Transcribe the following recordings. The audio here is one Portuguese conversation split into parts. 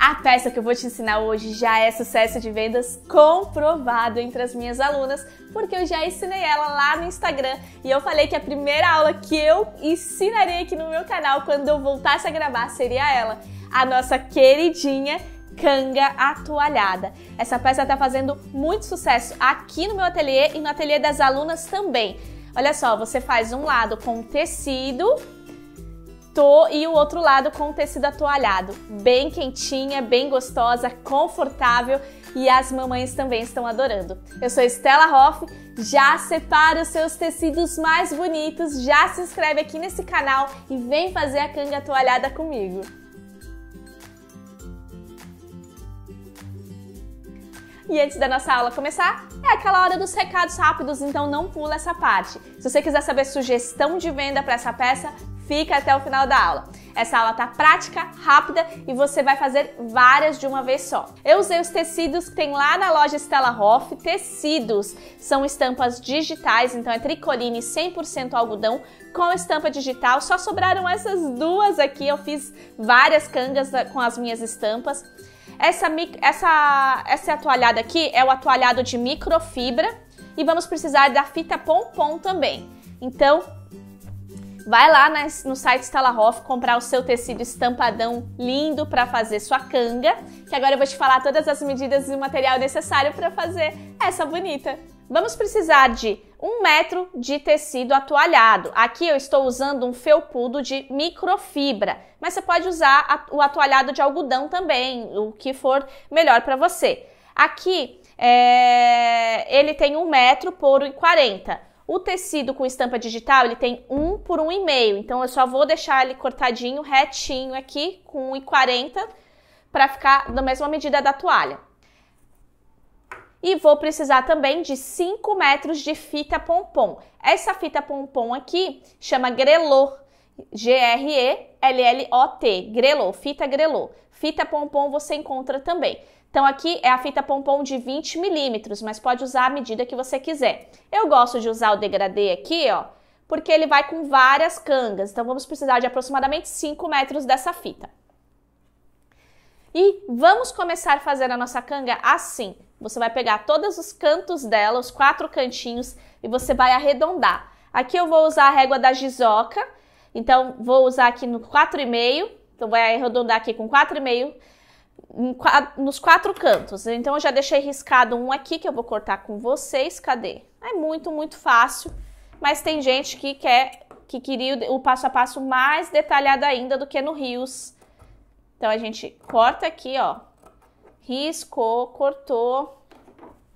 A peça que eu vou te ensinar hoje já é sucesso de vendas comprovado entre as minhas alunas, porque eu já ensinei ela lá no Instagram e eu falei que a primeira aula que eu ensinarei aqui no meu canal quando eu voltasse a gravar seria ela, a nossa queridinha canga atualhada. Essa peça está fazendo muito sucesso aqui no meu ateliê e no ateliê das alunas também. Olha só, você faz um lado com tecido e o outro lado com tecido atualhado, Bem quentinha, bem gostosa, confortável e as mamães também estão adorando. Eu sou Estela Hoff, já separa os seus tecidos mais bonitos, já se inscreve aqui nesse canal e vem fazer a canga atualhada comigo. E antes da nossa aula começar, é aquela hora dos recados rápidos, então não pula essa parte. Se você quiser saber sugestão de venda para essa peça, fica até o final da aula. Essa aula tá prática, rápida e você vai fazer várias de uma vez só. Eu usei os tecidos que tem lá na loja Stella Hoff, tecidos. São estampas digitais, então é tricoline 100% algodão com estampa digital. Só sobraram essas duas aqui, eu fiz várias cangas né, com as minhas estampas. Essa, essa, essa atualhada aqui é o atualhado de microfibra e vamos precisar da fita pompom também. Então, Vai lá no site Stalahoff comprar o seu tecido estampadão lindo para fazer sua canga, que agora eu vou te falar todas as medidas e o material necessário para fazer essa bonita. Vamos precisar de um metro de tecido atualhado. Aqui eu estou usando um felpudo de microfibra, mas você pode usar o atualhado de algodão também, o que for melhor para você. Aqui é... ele tem um metro por 1,40. O tecido com estampa digital ele tem um por 1,5. Então eu só vou deixar ele cortadinho, retinho aqui, com 1,40 para ficar da mesma medida da toalha. E vou precisar também de 5 metros de fita pompom. Essa fita pompom aqui chama grelô. G-R-E-L-L-O-T, grelô, fita grelô. Fita pompom você encontra também. Então aqui é a fita pompom de 20 milímetros, mas pode usar a medida que você quiser. Eu gosto de usar o degradê aqui, ó, porque ele vai com várias cangas. Então vamos precisar de aproximadamente 5 metros dessa fita. E vamos começar a fazer a nossa canga assim. Você vai pegar todos os cantos dela, os quatro cantinhos, e você vai arredondar. Aqui eu vou usar a régua da Gizoca, então vou usar aqui no 4,5, então vai arredondar aqui com 4,5 nos quatro cantos. Então eu já deixei riscado um aqui que eu vou cortar com vocês, cadê? É muito, muito fácil mas tem gente que quer que queria o passo a passo mais detalhado ainda do que no rios. Então a gente corta aqui, ó. Riscou, cortou.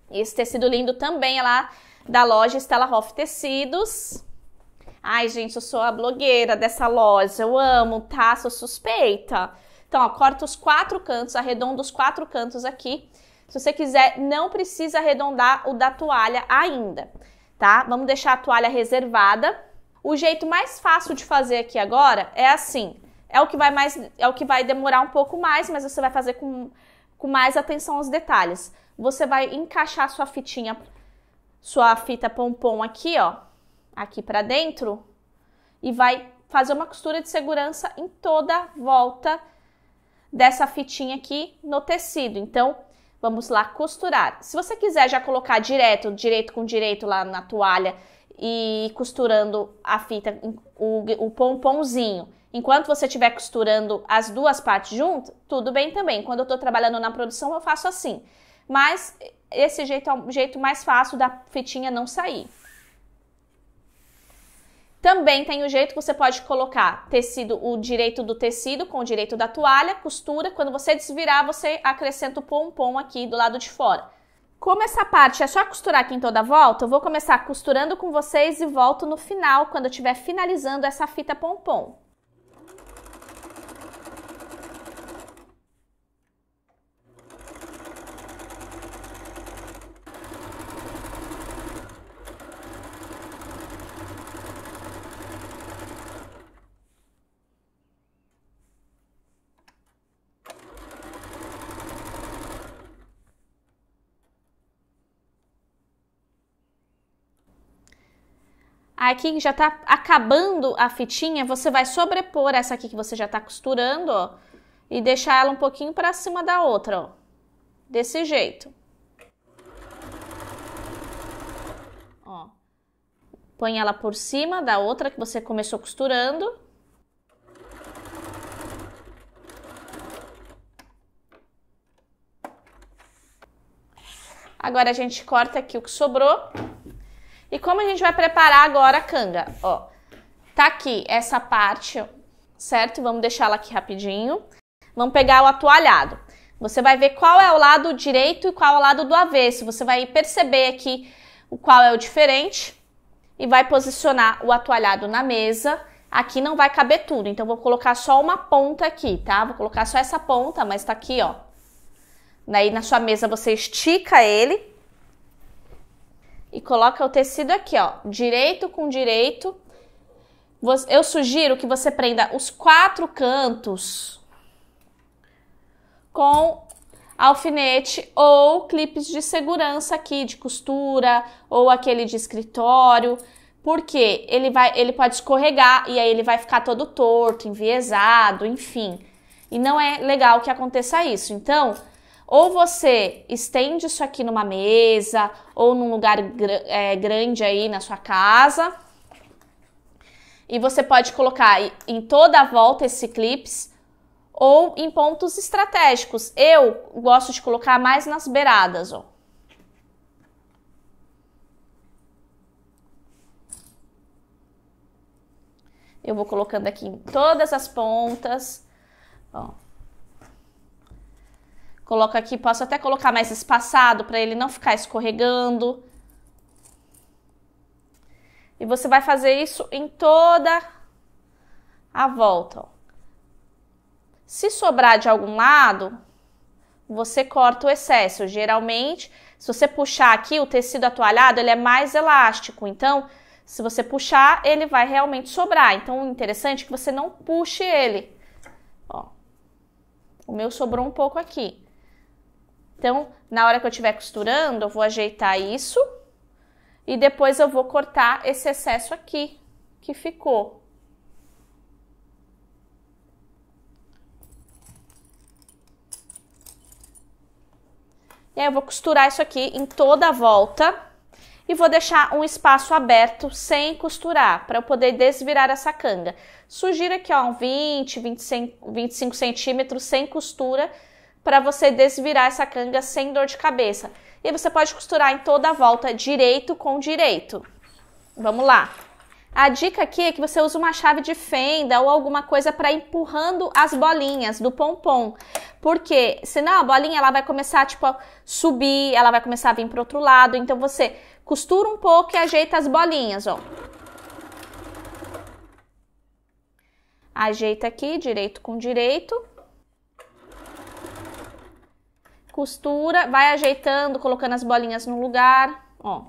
Esse tecido lindo também é lá da loja Stella Hoff Tecidos. Ai, gente, eu sou a blogueira dessa loja. Eu amo, tá? Sou suspeita. Então, ó, corta os quatro cantos, arredonda os quatro cantos aqui. Se você quiser, não precisa arredondar o da toalha ainda tá? Vamos deixar a toalha reservada. O jeito mais fácil de fazer aqui agora é assim. É o que vai mais, é o que vai demorar um pouco mais, mas você vai fazer com, com mais atenção aos detalhes. Você vai encaixar sua fitinha, sua fita pompom aqui, ó, aqui para dentro e vai fazer uma costura de segurança em toda a volta dessa fitinha aqui no tecido. Então, Vamos lá costurar. Se você quiser já colocar direto, direito com direito lá na toalha e costurando a fita, o, o pomponzinho, enquanto você estiver costurando as duas partes juntas tudo bem também. Quando eu estou trabalhando na produção, eu faço assim. Mas esse jeito é o jeito mais fácil da fitinha não sair. Também tem o jeito que você pode colocar tecido, o direito do tecido com o direito da toalha, costura. Quando você desvirar, você acrescenta o pompom aqui do lado de fora. Como essa parte é só costurar aqui em toda a volta, eu vou começar costurando com vocês e volto no final, quando eu estiver finalizando essa fita pompom. Aqui que já está acabando a fitinha, você vai sobrepor essa aqui que você já está costurando, ó, e deixar ela um pouquinho para cima da outra, ó. Desse jeito. Ó. Põe ela por cima da outra que você começou costurando. Agora a gente corta aqui o que sobrou e como a gente vai preparar agora a canga? Ó, tá aqui essa parte, certo? Vamos deixar ela aqui rapidinho. Vamos pegar o atualhado. Você vai ver qual é o lado direito e qual é o lado do avesso. Você vai perceber aqui o qual é o diferente e vai posicionar o atualhado na mesa. Aqui não vai caber tudo, então vou colocar só uma ponta aqui, tá? Vou colocar só essa ponta, mas tá aqui, ó. Daí na sua mesa você estica ele e coloca o tecido aqui, ó, direito com direito. Eu sugiro que você prenda os quatro cantos com alfinete ou clipes de segurança aqui, de costura ou aquele de escritório, porque ele vai, ele pode escorregar e aí ele vai ficar todo torto, enviesado, enfim. E não é legal que aconteça isso. Então, ou você estende isso aqui numa mesa ou num lugar gr é, grande aí na sua casa. E você pode colocar em toda a volta esse clips ou em pontos estratégicos. Eu gosto de colocar mais nas beiradas, ó. Eu vou colocando aqui em todas as pontas, ó. Coloca aqui, posso até colocar mais espaçado para ele não ficar escorregando. E você vai fazer isso em toda a volta. Ó. Se sobrar de algum lado, você corta o excesso. Geralmente, se você puxar aqui, o tecido atualhado ele é mais elástico. Então, se você puxar, ele vai realmente sobrar. Então, o interessante é que você não puxe ele. Ó, o meu sobrou um pouco aqui. Então, na hora que eu estiver costurando, eu vou ajeitar isso e depois eu vou cortar esse excesso aqui que ficou. E aí eu vou costurar isso aqui em toda a volta e vou deixar um espaço aberto sem costurar, para eu poder desvirar essa canga. Sugiro aqui, ó, um 20, 25, 25 centímetros sem costura, para você desvirar essa canga sem dor de cabeça. E você pode costurar em toda a volta direito com direito. Vamos lá. A dica aqui é que você usa uma chave de fenda ou alguma coisa para empurrando as bolinhas do pompom. Porque senão a bolinha ela vai começar tipo a subir, ela vai começar a vir para outro lado. Então você costura um pouco e ajeita as bolinhas, ó. Ajeita aqui direito com direito costura, vai ajeitando, colocando as bolinhas no lugar, ó.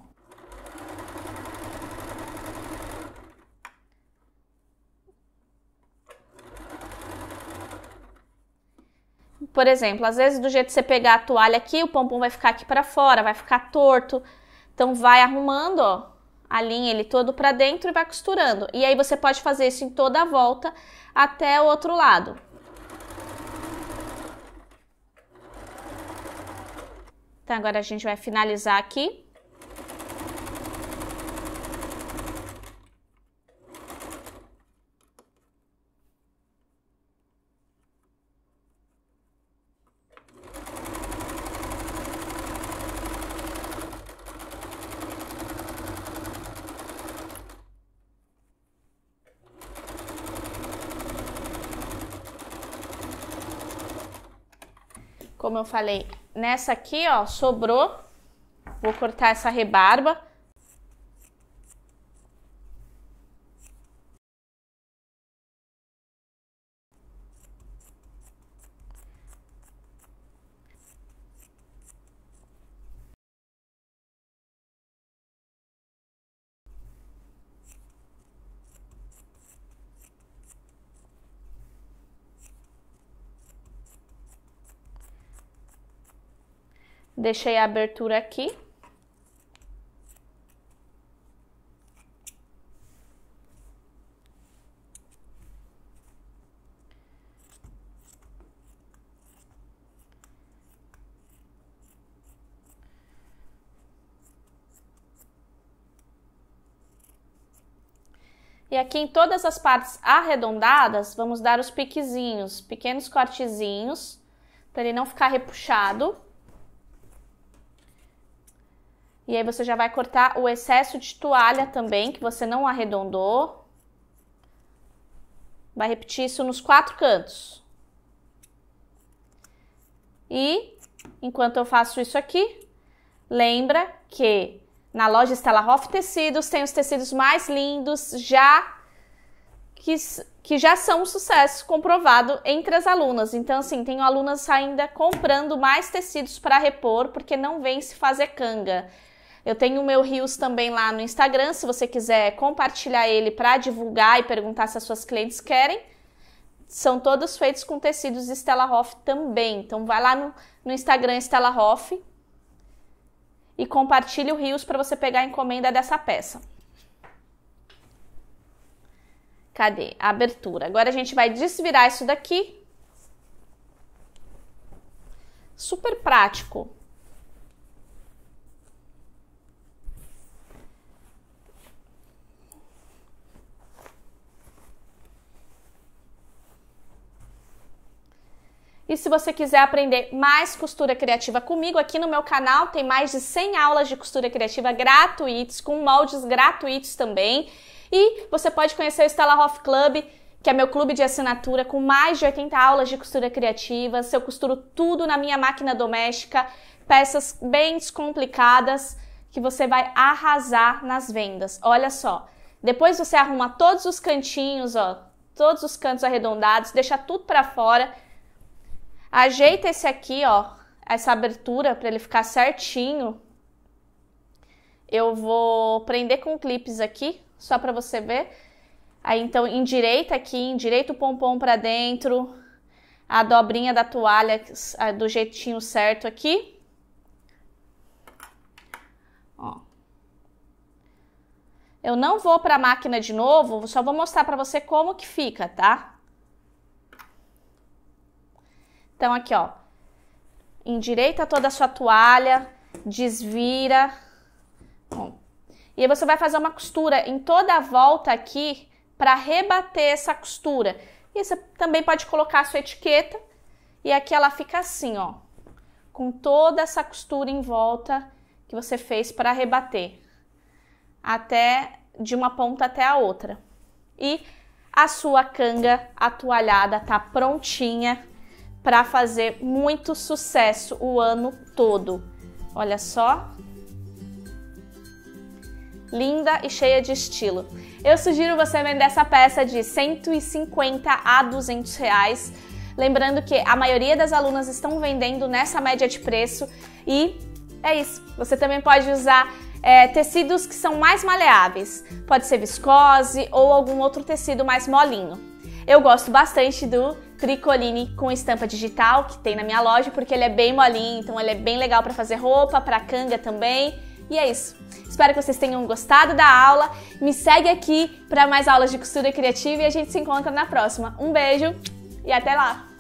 Por exemplo, às vezes do jeito que você pegar a toalha aqui, o pompom vai ficar aqui para fora, vai ficar torto. Então vai arrumando, ó, linha ele todo para dentro e vai costurando. E aí você pode fazer isso em toda a volta até o outro lado. Então agora a gente vai finalizar aqui. Como eu falei, nessa aqui, ó, sobrou. Vou cortar essa rebarba. Deixei a abertura aqui. E aqui em todas as partes arredondadas, vamos dar os piquezinhos, pequenos cortezinhos, para ele não ficar repuxado. E aí você já vai cortar o excesso de toalha também, que você não arredondou. Vai repetir isso nos quatro cantos. E enquanto eu faço isso aqui, lembra que na loja Stella Hoff Tecidos tem os tecidos mais lindos já que, que já são um sucesso comprovado entre as alunas. Então, assim, tenho alunas ainda comprando mais tecidos para repor, porque não vem se fazer canga. Eu tenho o meu Rios também lá no Instagram, se você quiser compartilhar ele para divulgar e perguntar se as suas clientes querem. São todos feitos com tecidos Stella Hoff também. Então vai lá no, no Instagram Stella Hoff e compartilhe o Rios para você pegar a encomenda dessa peça. Cadê? A abertura. Agora a gente vai desvirar isso daqui. Super prático. E se você quiser aprender mais costura criativa comigo, aqui no meu canal tem mais de 100 aulas de costura criativa gratuitas, com moldes gratuitos também. E você pode conhecer o Stella Hoff Club, que é meu clube de assinatura com mais de 80 aulas de costura criativa. Eu costuro tudo na minha máquina doméstica, peças bem descomplicadas, que você vai arrasar nas vendas. Olha só, depois você arruma todos os cantinhos, ó, todos os cantos arredondados, deixa tudo para fora Ajeita esse aqui, ó, essa abertura para ele ficar certinho. Eu vou prender com clipes aqui, só para você ver. Aí então endireita aqui, endireita o pompom para dentro, a dobrinha da toalha ah, do jeitinho certo aqui. Ó. Eu não vou para a máquina de novo, só vou mostrar para você como que fica, tá? Então, aqui, ó. Endireita toda a sua toalha, desvira. Bom. E aí você vai fazer uma costura em toda a volta aqui para rebater essa costura. E você também pode colocar a sua etiqueta. E aqui ela fica assim, ó. Com toda essa costura em volta que você fez para rebater. Até de uma ponta até a outra. E a sua canga atualhada tá prontinha para fazer muito sucesso o ano todo. Olha só. Linda e cheia de estilo. Eu sugiro você vender essa peça de 150 a 200 reais. Lembrando que a maioria das alunas estão vendendo nessa média de preço e é isso. Você também pode usar é, tecidos que são mais maleáveis. Pode ser viscose ou algum outro tecido mais molinho. Eu gosto bastante do tricoline com estampa digital que tem na minha loja, porque ele é bem molinho, então ele é bem legal para fazer roupa, para canga também. E é isso. Espero que vocês tenham gostado da aula. Me segue aqui para mais aulas de costura criativa e a gente se encontra na próxima. Um beijo e até lá.